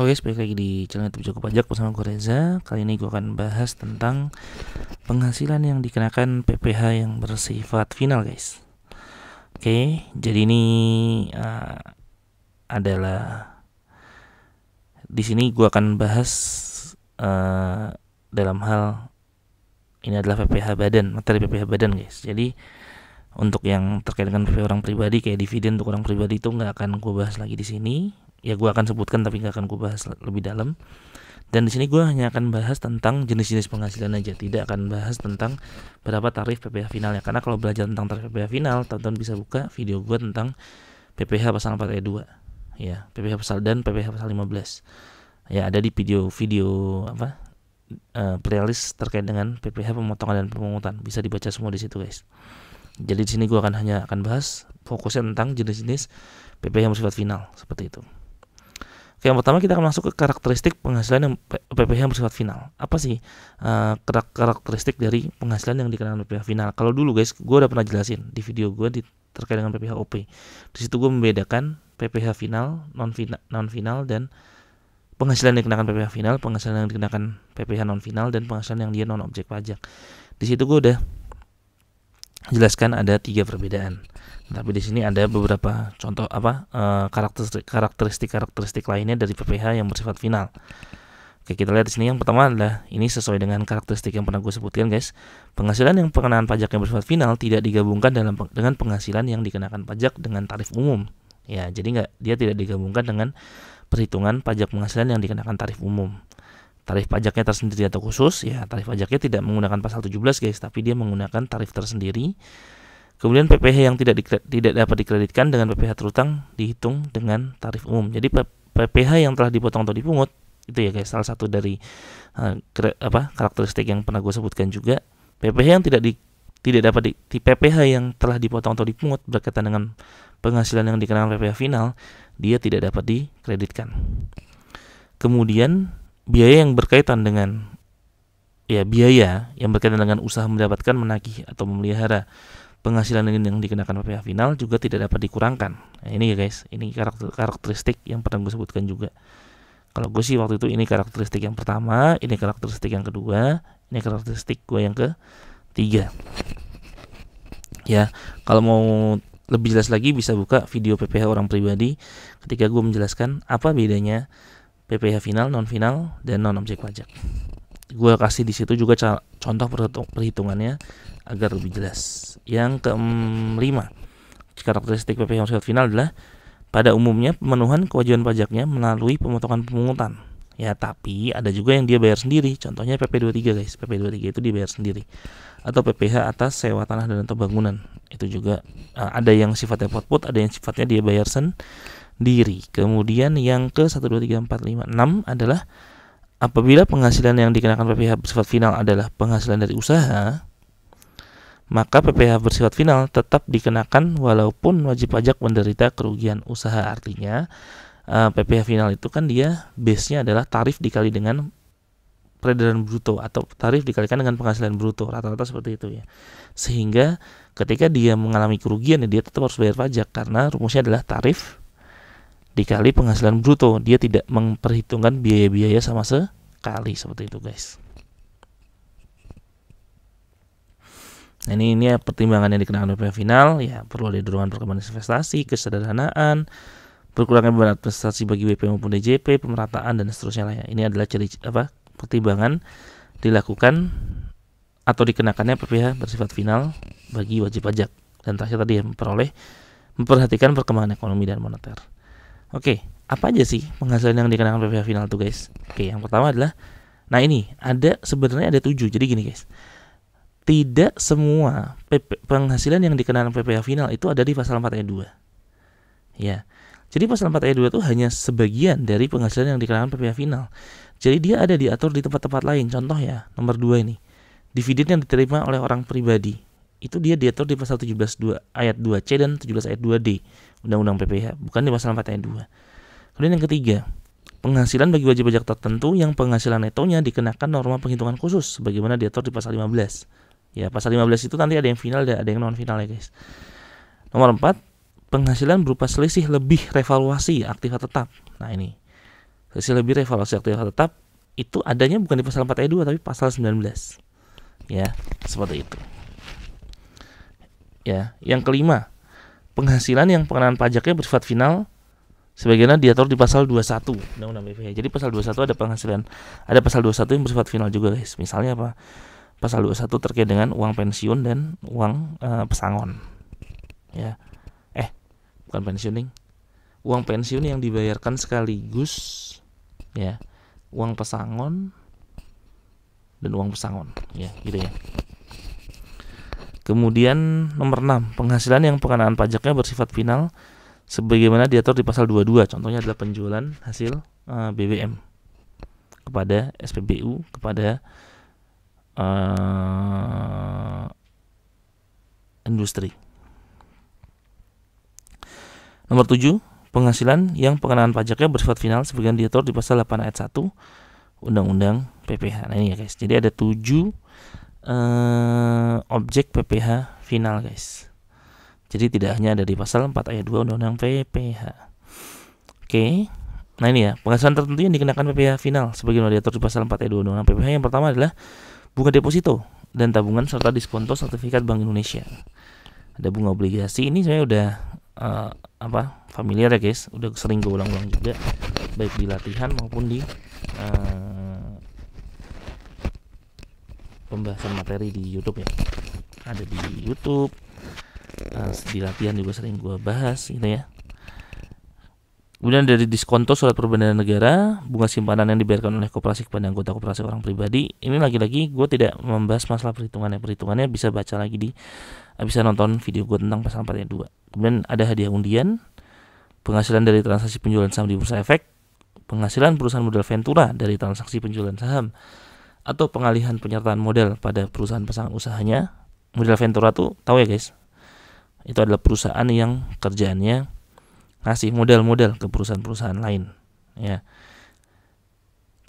Oke, oh ya, lagi di channel YouTube Joko Pajak bersama gue Reza Kali ini gue akan bahas tentang penghasilan yang dikenakan PPH yang bersifat final guys Oke, jadi ini uh, adalah di sini gue akan bahas uh, dalam hal ini adalah PPH badan, materi PPH badan guys Jadi untuk yang terkait dengan PPH orang pribadi kayak dividen untuk orang pribadi itu nggak akan gue bahas lagi di sini ya gue akan sebutkan tapi nggak akan gue bahas lebih dalam dan di sini gue hanya akan bahas tentang jenis-jenis penghasilan aja tidak akan bahas tentang berapa tarif PPH finalnya karena kalau belajar tentang tarif PPH final tonton bisa buka video gue tentang PPH pasal 4 ayat 2 ya PPH pasal dan PPH pasal 15 ya ada di video video apa uh, playlist terkait dengan PPH pemotongan dan pemungutan bisa dibaca semua di situ guys jadi di sini gue akan hanya akan bahas fokusnya tentang jenis-jenis PPH yang bersifat final seperti itu Oke, yang pertama kita akan masuk ke karakteristik penghasilan yang PPh yang bersifat final. Apa sih uh, karakteristik dari penghasilan yang dikenakan PPh final? Kalau dulu guys, gue udah pernah jelasin di video gue di, terkait dengan PPh OP. Di situ gue membedakan PPh final, non final, non final dan penghasilan yang dikenakan PPh final, penghasilan yang dikenakan PPh non final dan penghasilan yang dia non objek pajak. Di situ gue udah jelaskan ada tiga perbedaan. Tapi di sini ada beberapa contoh apa eh, karakteristik karakteristik karakteristik lainnya dari PPH yang bersifat final. Oke, kita lihat di sini yang pertama adalah ini sesuai dengan karakteristik yang pernah gue sebutkan, guys. Penghasilan yang pengenaan pajak yang bersifat final tidak digabungkan dalam dengan penghasilan yang dikenakan pajak dengan tarif umum. Ya, jadi nggak dia tidak digabungkan dengan perhitungan pajak penghasilan yang dikenakan tarif umum tarif pajaknya tersendiri atau khusus ya tarif pajaknya tidak menggunakan pasal 17 guys tapi dia menggunakan tarif tersendiri kemudian PPh yang tidak tidak dapat dikreditkan dengan PPh terutang dihitung dengan tarif umum jadi PPh yang telah dipotong atau dipungut itu ya guys salah satu dari uh, kre, apa karakteristik yang pernah gue sebutkan juga PPh yang tidak di tidak dapat di, di PPh yang telah dipotong atau dipungut berkaitan dengan penghasilan yang dikenakan PPh final dia tidak dapat dikreditkan kemudian biaya yang berkaitan dengan ya biaya yang berkaitan dengan usaha mendapatkan, menagih atau memelihara penghasilan yang dikenakan PPh final juga tidak dapat dikurangkan. Nah, ini ya guys, ini karakter karakteristik yang pernah gue sebutkan juga. Kalau gue sih waktu itu ini karakteristik yang pertama, ini karakteristik yang kedua, ini karakteristik gue yang ketiga. Ya, kalau mau lebih jelas lagi bisa buka video PPh orang pribadi ketika gue menjelaskan apa bedanya PPh final, non final, dan non objek pajak. Gue kasih di situ juga contoh perhitungannya agar lebih jelas. Yang kelima, karakteristik PPh hasil final adalah pada umumnya pemenuhan kewajiban pajaknya melalui pemotongan pemungutan. Ya, tapi ada juga yang dia bayar sendiri. Contohnya PP23, guys. PP23 itu dibayar sendiri. Atau PPh atas sewa tanah dan atau bangunan. Itu juga eh, ada yang sifatnya pot-pot, ada yang sifatnya dia bayar sen diri. Kemudian yang ke 1 2 3 4 5 6 adalah apabila penghasilan yang dikenakan PPh bersifat final adalah penghasilan dari usaha, maka PPh bersifat final tetap dikenakan walaupun wajib pajak menderita kerugian usaha. Artinya, PPh eh, final itu kan dia base-nya adalah tarif dikali dengan peredaran bruto atau tarif dikalikan dengan penghasilan bruto rata-rata seperti itu ya sehingga ketika dia mengalami kerugian ya dia tetap harus bayar pajak karena rumusnya adalah tarif dikali penghasilan bruto. Dia tidak memperhitungkan biaya-biaya sama sekali seperti itu, guys. Nah, ini ini ya pertimbangan yang dikenakan oleh final ya perlu ada dorongan perkembangan investasi, kesederhanaan, berkurangnya beban investasi bagi WP maupun DJP, pemerataan dan seterusnya lah ya. Ini adalah ciri apa pertimbangan dilakukan atau dikenakannya PPh bersifat final bagi wajib pajak dan terakhir tadi ya memperoleh memperhatikan perkembangan ekonomi dan moneter. Oke, apa aja sih penghasilan yang dikenakan PPh final tuh guys? Oke, yang pertama adalah nah ini ada sebenarnya ada tujuh. Jadi gini guys. Tidak semua PP, penghasilan yang dikenakan PPh final itu ada di pasal 4 ayat 2. Ya. Jadi pasal 4 ayat 2 itu hanya sebagian dari penghasilan yang dikenakan PPh final. Jadi dia ada diatur di tempat-tempat lain. Contoh ya, nomor 2 ini. Dividen yang diterima oleh orang pribadi itu dia diatur di pasal 17 2, ayat 2C dan 17 ayat 2D Undang-Undang PPH, bukan di pasal 4 ayat 2. Kemudian yang ketiga, penghasilan bagi wajib pajak tertentu yang penghasilan netonya dikenakan norma penghitungan khusus sebagaimana diatur di pasal 15. Ya, pasal 15 itu nanti ada yang final ada yang non final ya, guys. Nomor 4, penghasilan berupa selisih lebih revaluasi aktiva tetap. Nah, ini. Selisih lebih revaluasi aktiva tetap itu adanya bukan di pasal 4 ayat 2 tapi pasal 19. Ya, seperti itu ya yang kelima penghasilan yang pengenaan pajaknya bersifat final sebagaimana diatur di pasal 21 Undang-Undang BPH. Jadi pasal 21 ada penghasilan, ada pasal 21 yang bersifat final juga guys. Misalnya apa? Pasal 21 terkait dengan uang pensiun dan uang uh, pesangon. Ya. Eh, bukan pensiuning. Uang pensiun yang dibayarkan sekaligus ya, uang pesangon dan uang pesangon, ya, gitu ya. Kemudian nomor 6, penghasilan yang pengenaan pajaknya bersifat final sebagaimana diatur di pasal 22. Contohnya adalah penjualan hasil uh, eh, BBM kepada SPBU kepada uh, industri. Nomor 7, penghasilan yang pengenaan pajaknya bersifat final sebagaimana diatur di pasal 8 ayat 1 Undang-Undang PPh. Nah ini ya guys. Jadi ada 7 uh, objek PPH final guys jadi tidak hanya ada di pasal 4 ayat 2 undang-undang PPH oke Nah ini ya, penghasilan tertentu yang dikenakan PPh final sebagaimana diatur di pasal 4 ayat 2 Undang-Undang PPh yang pertama adalah bunga deposito dan tabungan serta diskonto sertifikat Bank Indonesia. Ada bunga obligasi ini saya udah uh, apa familiar ya guys, udah sering gue ulang-ulang juga baik di latihan maupun di uh, pembahasan materi di YouTube ya ada di YouTube nah, di latihan juga sering gue bahas gitu ya Kemudian dari diskonto surat perbendaharaan negara, bunga simpanan yang dibayarkan oleh koperasi kepada anggota koperasi orang pribadi. Ini lagi-lagi gue tidak membahas masalah perhitungannya. Perhitungannya bisa baca lagi di bisa nonton video gue tentang pasal 4 dua. Kemudian ada hadiah undian, penghasilan dari transaksi penjualan saham di bursa efek, penghasilan perusahaan modal Ventura dari transaksi penjualan saham atau pengalihan penyertaan modal pada perusahaan pasangan usahanya. Modal Ventura tuh tahu ya guys. Itu adalah perusahaan yang kerjaannya ngasih modal-modal ke perusahaan-perusahaan lain, ya.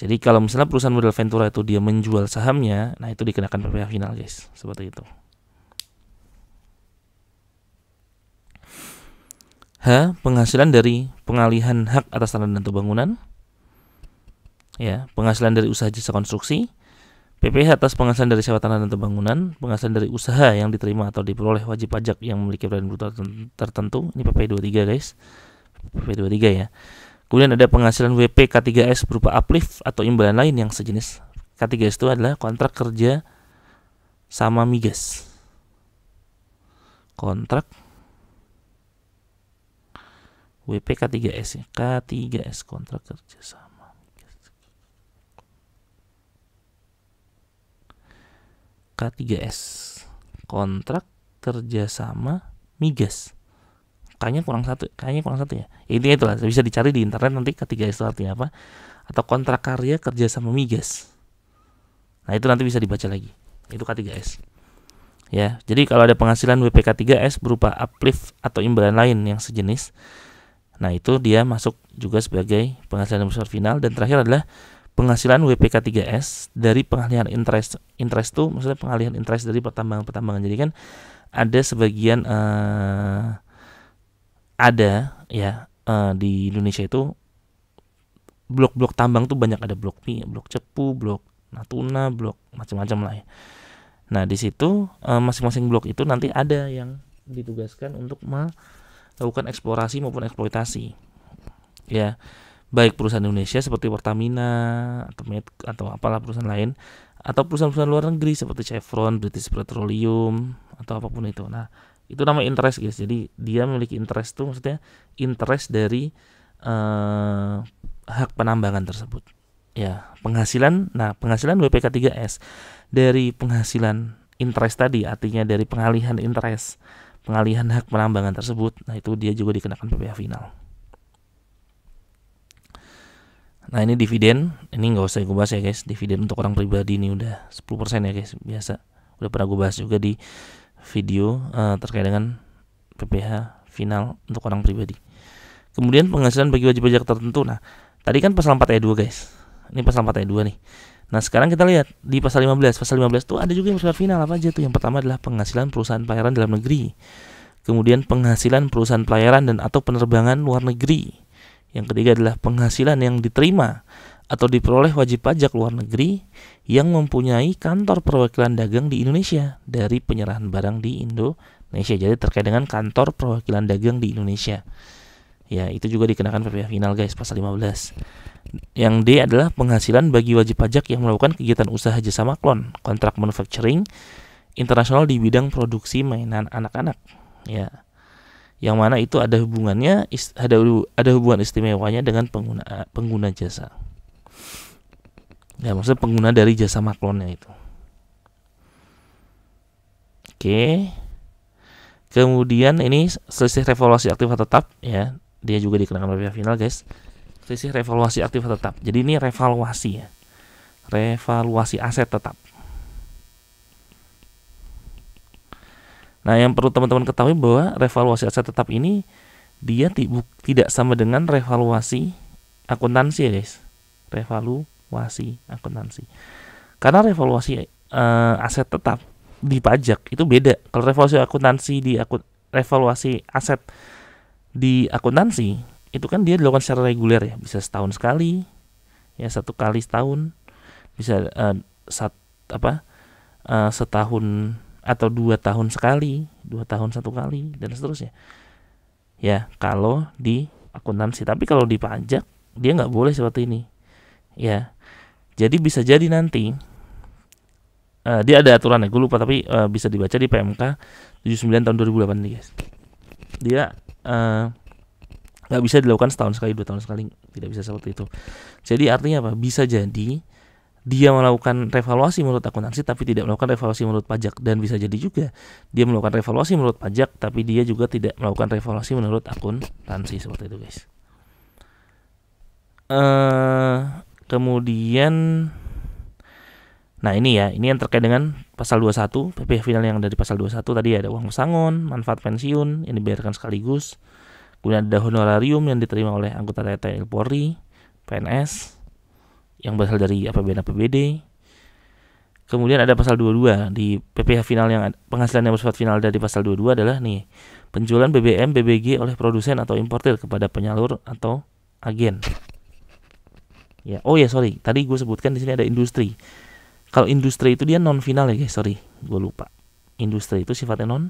Jadi kalau misalnya perusahaan modal Ventura itu dia menjual sahamnya, nah itu dikenakan PPh final guys, seperti itu. H. Penghasilan dari pengalihan hak atas tanah dan bangunan. Ya, penghasilan dari usaha jasa konstruksi. PPh atas penghasilan dari sewa tanah dan pembangunan, penghasilan dari usaha yang diterima atau diperoleh wajib pajak yang memiliki peran bruto tertentu. Ini PP 23 guys. PP 23 ya. Kemudian ada penghasilan WP K3S berupa uplift atau imbalan lain yang sejenis. K3S itu adalah kontrak kerja sama migas. Kontrak WP K3S K3S kontrak kerja sama K3S kontrak kerjasama migas kayaknya kurang satu kayaknya kurang satu ya, ya Itu itulah bisa dicari di internet nanti ketiga itu artinya apa atau kontrak karya kerjasama migas nah itu nanti bisa dibaca lagi itu K3S ya jadi kalau ada penghasilan WPK3S berupa uplift atau imbalan lain yang sejenis nah itu dia masuk juga sebagai penghasilan besar final dan terakhir adalah penghasilan WPK 3S dari pengalihan interest interest tuh maksudnya pengalihan interest dari pertambangan-pertambangan jadi kan ada sebagian uh, ada ya uh, di Indonesia itu blok-blok tambang tuh banyak ada blok mie, blok cepu, blok Natuna, blok macam-macam lah ya. Nah, di situ masing eh, masing-masing blok itu nanti ada yang ditugaskan untuk melakukan eksplorasi maupun eksploitasi. Ya baik perusahaan Indonesia seperti Pertamina atau Med, atau apalah perusahaan lain atau perusahaan-perusahaan luar negeri seperti Chevron, British Petroleum atau apapun itu. Nah, itu nama interest guys. Jadi dia memiliki interest tuh maksudnya interest dari eh, hak penambangan tersebut. Ya, penghasilan. Nah, penghasilan WPK 3S dari penghasilan interest tadi artinya dari pengalihan interest, pengalihan hak penambangan tersebut. Nah, itu dia juga dikenakan PPh final. Nah ini dividen, ini nggak usah gue bahas ya guys. Dividen untuk orang pribadi ini udah 10% ya guys, biasa. Udah pernah gue bahas juga di video uh, terkait dengan PPH final untuk orang pribadi. Kemudian penghasilan bagi wajib pajak tertentu. Nah tadi kan pasal 4 ayat 2 guys. Ini pasal 4 ayat 2 nih. Nah sekarang kita lihat di pasal 15. Pasal 15 tuh ada juga yang bersifat final apa aja tuh. Yang pertama adalah penghasilan perusahaan pelayaran dalam negeri. Kemudian penghasilan perusahaan pelayaran dan atau penerbangan luar negeri yang ketiga adalah penghasilan yang diterima atau diperoleh wajib pajak luar negeri yang mempunyai kantor perwakilan dagang di Indonesia dari penyerahan barang di Indonesia. Jadi terkait dengan kantor perwakilan dagang di Indonesia. Ya, itu juga dikenakan PPh final guys pasal 15. Yang D adalah penghasilan bagi wajib pajak yang melakukan kegiatan usaha jasa maklon kontrak manufacturing internasional di bidang produksi mainan anak-anak. Ya yang mana itu ada hubungannya ada ada hubungan istimewanya dengan pengguna pengguna jasa. Ya maksudnya pengguna dari jasa maklonnya itu. Oke. Kemudian ini selisih revolusi aktif atau tetap ya. Dia juga dikenakan pada final, guys. Selisih revolusi aktif atau tetap. Jadi ini revaluasi ya. Revaluasi aset tetap. Nah, yang perlu teman-teman ketahui bahwa revaluasi aset tetap ini dia tidak sama dengan revaluasi akuntansi ya, guys. Revaluasi akuntansi. Karena revaluasi uh, aset tetap di pajak itu beda. Kalau revaluasi akuntansi di aku, revaluasi aset di akuntansi itu kan dia dilakukan secara reguler ya, bisa setahun sekali, ya satu kali setahun, bisa uh, sat apa uh, setahun atau dua tahun sekali, dua tahun satu kali dan seterusnya. Ya kalau di akuntansi, tapi kalau di pajak dia nggak boleh seperti ini. Ya, jadi bisa jadi nanti uh, dia ada aturannya, gue lupa tapi uh, bisa dibaca di PMK 79 tahun 2008 nih guys. Dia eh, nggak uh, bisa dilakukan setahun sekali, dua tahun sekali, tidak bisa seperti itu. Jadi artinya apa? Bisa jadi dia melakukan revaluasi menurut akuntansi tapi tidak melakukan revaluasi menurut pajak dan bisa jadi juga dia melakukan revaluasi menurut pajak tapi dia juga tidak melakukan revaluasi menurut akuntansi seperti itu guys. Uh, kemudian Nah ini ya, ini yang terkait dengan pasal 21, PP final yang dari pasal 21 tadi ada uang pesangon, manfaat pensiun ini dibayarkan sekaligus, kemudian ada honorarium yang diterima oleh anggota TNI Polri, PNS, yang berasal dari APBN APBD. Kemudian ada pasal 22 di PPH final yang penghasilan yang bersifat final dari pasal 22 adalah nih penjualan BBM BBG oleh produsen atau importer kepada penyalur atau agen. Ya, oh ya sorry, tadi gue sebutkan di sini ada industri. Kalau industri itu dia non final ya guys, sorry, gue lupa. Industri itu sifatnya non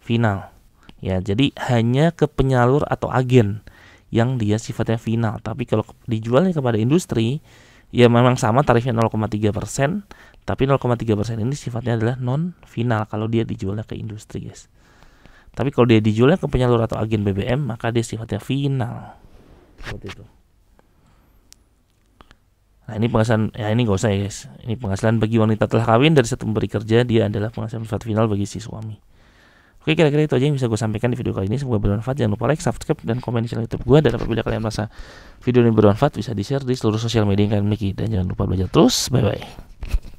final. Ya, jadi hanya ke penyalur atau agen yang dia sifatnya final. Tapi kalau dijualnya kepada industri, ya memang sama tarifnya 0,3 persen tapi 0,3 persen ini sifatnya adalah non final kalau dia dijualnya ke industri guys tapi kalau dia dijualnya ke penyalur atau agen BBM maka dia sifatnya final seperti itu nah ini penghasilan ya ini gak usah ya guys ini penghasilan bagi wanita telah kawin dari satu pemberi kerja dia adalah penghasilan sifat final bagi si suami Oke kira-kira itu aja yang bisa gue sampaikan di video kali ini Semoga bermanfaat Jangan lupa like, subscribe, dan komen di channel youtube gue Dan apabila kalian merasa video ini bermanfaat Bisa di-share di seluruh sosial media yang kalian miliki Dan jangan lupa belajar terus Bye-bye